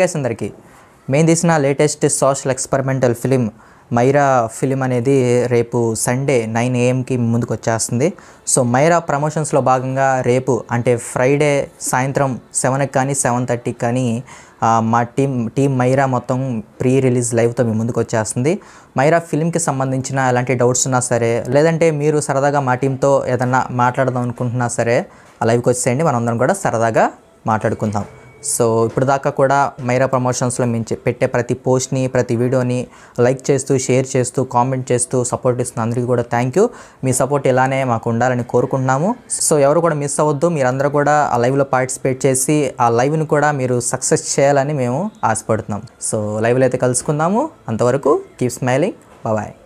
guys అందరికీ మేము తీసిన latest social experimental film Myra film అనేది రేపు సండే నైన్ ఏఎంకి ముందుకు వచ్చేస్తుంది సో మైరా ప్రమోషన్స్లో భాగంగా రేపు అంటే ఫ్రైడే సాయంత్రం సెవెన్కి కానీ సెవెన్ థర్టీకి కానీ మా టీం టీం మైరా మొత్తం ప్రీ రిలీజ్ లైవ్తో మీ ముందుకు వచ్చేస్తుంది మైరా ఫిలింకి సంబంధించిన ఎలాంటి డౌట్స్ ఉన్నా సరే లేదంటే మీరు సరదాగా మా టీంతో ఏదన్నా మాట్లాడదాం అనుకుంటున్నా సరే లైవ్కి వచ్చేయండి మనందరం కూడా సరదాగా మాట్లాడుకుందాం సో ఇప్పుడు దాకా కూడా మైరా ప్రమోషన్స్లో మించి పెట్టే ప్రతి పోస్ట్ని ప్రతి వీడియోని లైక్ చేస్తూ షేర్ చేస్తూ కామెంట్ చేస్తూ సపోర్ట్ ఇస్తున్న అందరికీ కూడా థ్యాంక్ యూ మీ సపోర్ట్ ఇలానే మాకు ఉండాలని కోరుకుంటున్నాము సో ఎవరు కూడా మిస్ అవ్వద్దు మీరందరూ కూడా ఆ లైవ్లో పార్టిసిపేట్ చేసి ఆ లైవ్ని కూడా మీరు సక్సెస్ చేయాలని మేము ఆశపడుతున్నాం సో లైవ్లో అయితే కలుసుకుందాము అంతవరకు కీప్ స్మైలింగ్ బాయ్